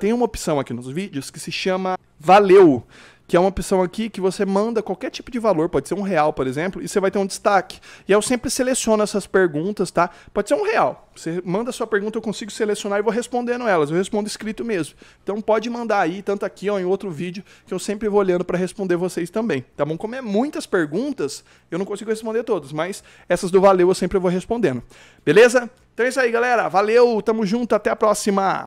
Tem uma opção aqui nos vídeos que se chama Valeu, que é uma opção aqui que você manda qualquer tipo de valor, pode ser um real, por exemplo, e você vai ter um destaque. E eu sempre seleciono essas perguntas, tá? Pode ser um real. Você manda a sua pergunta, eu consigo selecionar e vou respondendo elas. Eu respondo escrito mesmo. Então pode mandar aí, tanto aqui ou em outro vídeo, que eu sempre vou olhando para responder vocês também, tá bom? Como é muitas perguntas, eu não consigo responder todas, mas essas do Valeu eu sempre vou respondendo. Beleza? Então é isso aí, galera. Valeu, tamo junto, até a próxima!